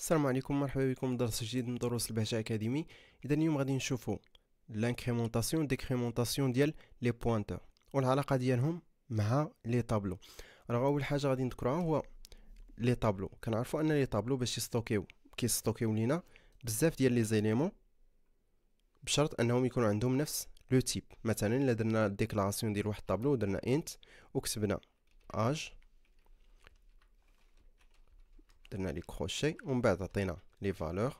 السلام عليكم مرحبا بكم درس جديد من دروس البهجة أكاديمي إذا اليوم غادي نشوفو لانكريمونطاسيون ديكريمونطاسيون ديال لي بوينتور والعلاقة ديالهم مع لي طابلو راه أول حاجة غادي نذكرها هو لي طابلو كنعرفو أن لي طابلو باش يستوكيو كيستوكيو لينا بزاف ديال لي زيليمون بشرط أنهم يكونوا عندهم نفس لو تيب مثلا إلا درنا ديكلاراسيون ديال واحد طابلو درنا انت وكتبنا اج درنا لي كروشي ومن بعد عطينا لي فالور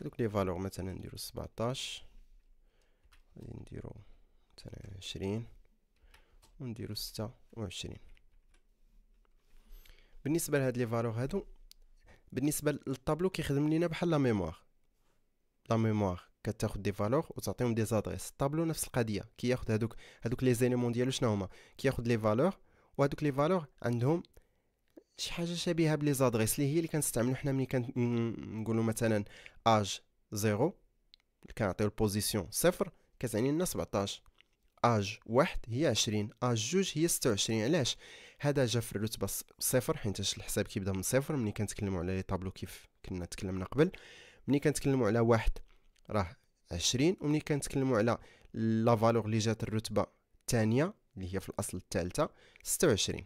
هذوك لي فالور مثلا نديرو 17 غادي نديرو مثلا 20 ونديرو 26 بالنسبه لهاد لي فالور هادو بالنسبه للطابلو كيخدم لينا بحال لا ميموار لا ميموار كتاخد دي فالور وتعطيهم دي زادريس الطابلو نفس القضيه كياخد هادوك هادوك لي زيليمون ديالو شنو هما كياخد لي فالور وهادوك لي فالور عندهم شي حاجه شبيهه بلي زادريس اللي هي اللي كنستعملو حنا ملي كنقولو مثلا اج زيرو كنعطيو البوزيسيون صفر كتعني لنا 17 اج واحد هي 20 اج جوج هي 26 علاش هذا جا في الرتبه صفر حيت الحساب كيبدا من صفر ملي كنتكلمو على لي طابلو كيف كنا تكلمنا قبل ملي كنتكلمو على واحد راه 20 وملي كنتكلمو على لا فالور اللي جات الرتبه الثانيه اللي هي في الاصل الثالثه 26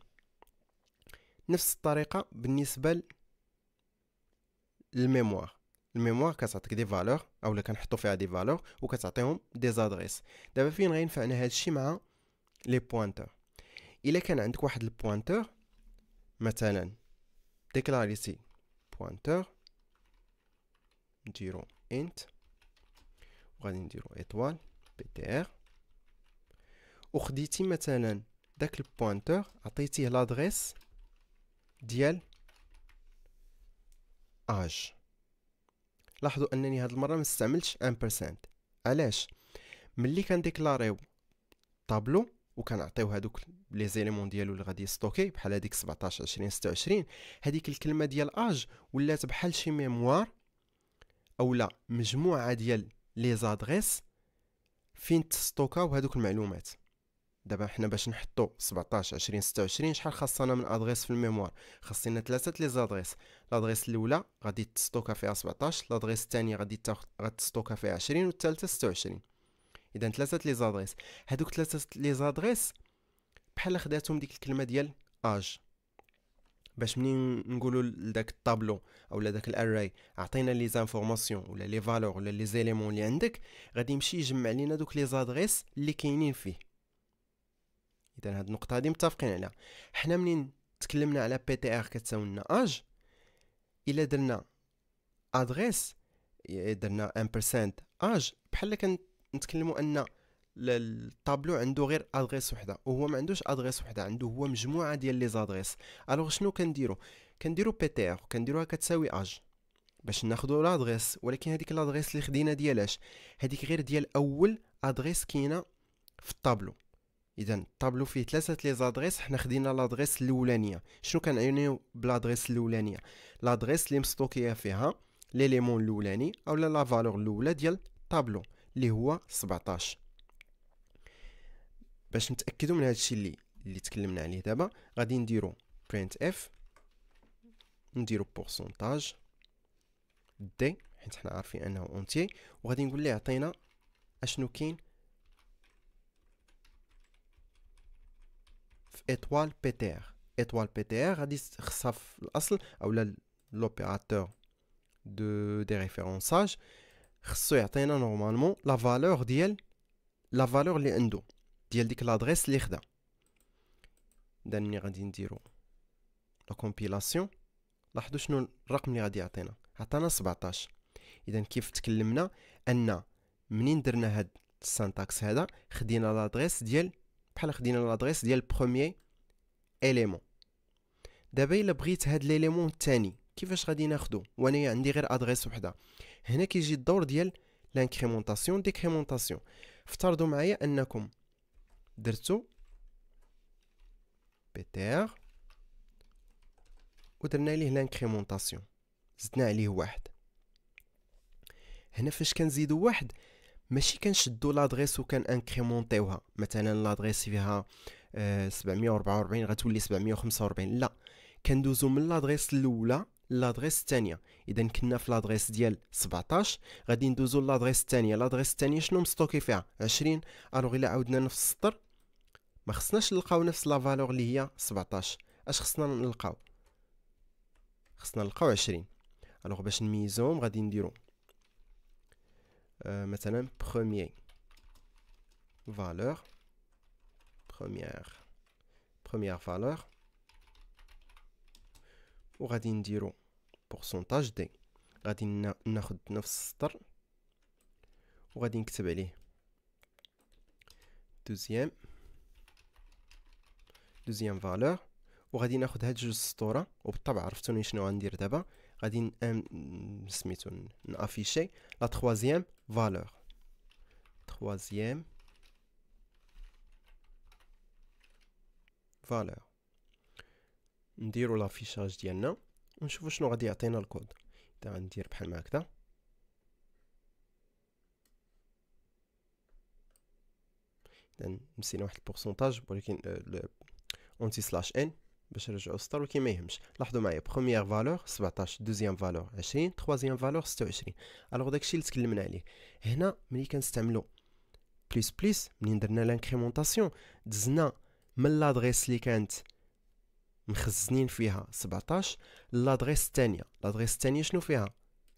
نفس الطريقه بالنسبه للميموار الميموار كتعطيك دي فالور اولا كنحطو فيها دي فالور وكتعطيهم دي زادريس دابا فين غينفعنا هادشي مع لي بوانتور الا كان عندك واحد البوانتور مثلا ديكلاريتي بوانتور نديرو انت وغادي نديرو ايطوال بي تي ار وخديتي مثلا داك البوانتور عطيتيه لادريس ديال اج لاحظوا انني هاد المره ما استعملتش ان بيرسنت علاش ملي كنديكلاريو طابلو وكنعطيو هادوك لي زيليمون ديالو اللي غادي يستوكي بحال هذيك 17 20 26 هذيك الكلمه ديال اج ولات بحال شي ميموار اولا مجموعه ديال لي زادريس فين تستوكاو هادوك المعلومات دابا حنا باش نحطو 17 20 26 شحال خاصنا من ادريس في الميموار خاصنا ثلاثه لي زادريس لادريس الاولى غادي تستوكا فيها 17 لادريس الثانيه غادي تاخد غتستوكا فيها 20 والثالثه 26 اذا ثلاثه لي زادريس هذوك ثلاثه لي زادريس بحال خداتهم ديك الكلمه ديال اج باش منين نقولوا لذاك الطابلو او لذاك الاراي عطينا لي زانفورماسيون ولا لي فالور ولا لي زيليمون اللي عندك غادي يمشي يجمع لينا دوك لي زادريس اللي كاينين فيه اذا هاد النقطه هادي متفقين عليها حنا منين تكلمنا على بي تي ار كتساوي لنا اج الا درنا ادريس درنا امبرسنت اج بحال كنتكلموا ان الطابلو عنده غير ادريس وحده وهو ما عندوش ادريس وحده عنده هو مجموعه ديال لي زادريس الوغ شنو كنديرو كنديرو بي تي ار كنديروها كتساوي اج باش ناخذوا لادريس ولكن هذيك لادريس اللي خدينا ديالاش هذيك غير ديال اول ادريس كاينه في الطابلو اذا الطابلو فيه ثلاثه لي زادريس حنا خدينا لادريس الاولانيه شنو كنعنيو بلادريس الاولانيه لادريس اللي مستوكيه فيها ليليمون الاولاني او لا فالور الاولى ديال الطابلو اللي هو 17 باش نتاكدوا من هادشي اللي اللي تكلمنا عليه دابا غادي نديرو برينت اف نديرو بورسونتاج دي حيت حنا عارفين انه اونتي وغادي نقول ليه عطينا اشنو كاين ايتوال بي تي ار ايتوال بي تي ار غادي خصها في الاصل اولا لوبيراتور دو دي ريفيرونساج خصو يعطينا نورمالمون لا فالور ديال لا فالور اللي عنده ديال ديك لادريس اللي خدا داني غادي نديرو لا كومبيلاسيون لاحظوا شنو الرقم اللي غادي يعطينا عطانا 17 اذا كيف تكلمنا ان منين درنا هاد السانتاكس هذا خدينا لادريس ديال بحال خدينا لادريس ديال بروميي اليمون دابا الا بغيت هاد ليليمون الثاني كيفاش غادي ناخدو وانا عندي غير ادريس وحده هنا كيجي الدور ديال لانكريمونطاسيون ديكريمونطاسيون افترضوا معايا انكم درتو بي تي ار ودرنا ليه لانكريمونطاسيون زدنا عليه واحد هنا فاش كنزيدو واحد ماشي كنشدو لادريس وكان انكريمونطيوها مثلا لادريس فيها أه 744 غتولي 745 لا كندوزو من لادريس الاولى لادريس الثانيه اذا كنا في لادريس ديال 17 غادي ندوزو لادريس الثانيه لادريس الثانيه شنو مستوكي فيها 20 الوغ الا عاودنا نفس السطر ما خصناش نلقاو نفس لا فالور اللي هي 17 اش خصنا نلقاو خصنا نلقاو 20 الوغ باش نميزهم غادي نديرو Euh, maintenant premier valeur première première valeur on va dire pourcentage D. on va dire 9. on va deuxième deuxième valeur وغادي ناخذ هاد جوج سطوره وبالطبع عرفتوني شنو غندير دابا غادي سميتو نافيشي لا تخوازيام فالور تخوازيام فالور نديرو لافيشاج ديالنا ونشوفو شنو غادي يعطينا الكود اذا غندير بحال ما هكذا اذا مسينا واحد البورسونتاج ولكن آه، اونتي سلاش ان باش نرجعو سطر ولكن ما يهمش لاحظوا معايا بروميير فالور 17 دوزيام فالور 20 تخوازيام فالور 26 الوغ داكشي اللي تكلمنا عليه هنا ملي كنستعملو بليس بليس منين درنا لانكريمونطاسيون دزنا من لادريس اللي كانت مخزنين فيها 17 لادريس الثانيه لادريس الثانيه شنو فيها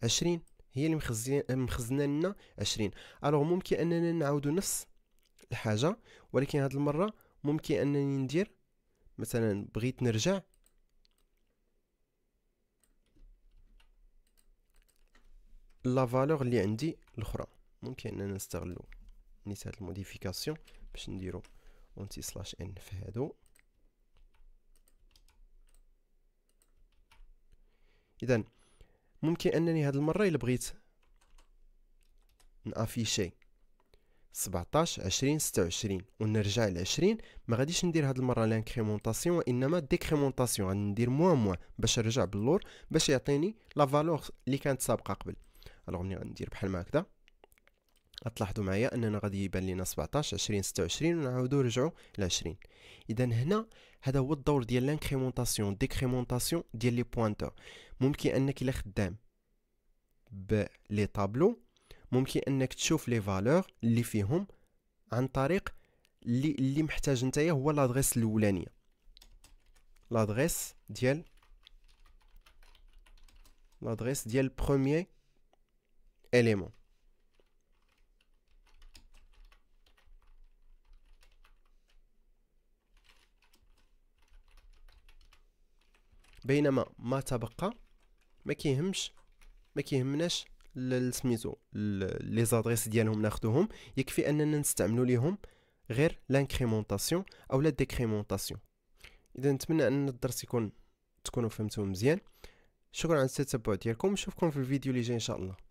20 هي اللي مخزن مخزنه لنا 20 الوغ ممكن اننا نعاودو نفس الحاجه ولكن هاد المره ممكن انني ندير مثلا بغيت نرجع لا فالور اللي عندي الاخرى ممكن اننا نستغلو نيت هاد الموديفيكاسيون باش نديرو اونتي سلاش ان في هادو اذا ممكن انني هاد المره الا بغيت نافيشي 17 20 26 ونرجع ل 20 ما غاديش ندير هاد المره لانكريمونطاسيون وانما ديكريمونطاسيون غندير موان موان باش نرجع باللور باش يعطيني لا فالور اللي كانت سابقه قبل الوغ ملي غندير بحال ما هكذا معايا اننا غادي يبان لنا 17 20 26 ونعاودو نرجعو ل 20 اذا هنا هذا هو الدور ديال لانكريمونطاسيون ديكريمونطاسيون ديال لي بوينتور ممكن انك الا خدام بلي طابلو ممكن انك تشوف لي فالور اللي فيهم عن طريق اللي اللي محتاج نتايا هو لادريس الاولانيه لادريس ديال لادريس ديال بروميير اليمون بينما ما تبقى ما كيهمش ما كيهمناش سميتو لي زادريس ديالهم ناخذوهم يكفي اننا نستعملوا ليهم غير لانكريمونطاسيون او لا ديكريمونطاسيون اذا نتمنى ان الدرس يكون تكونوا فهمتوه مزيان شكرا على التتبع ديالكم نشوفكم في الفيديو اللي جاي ان شاء الله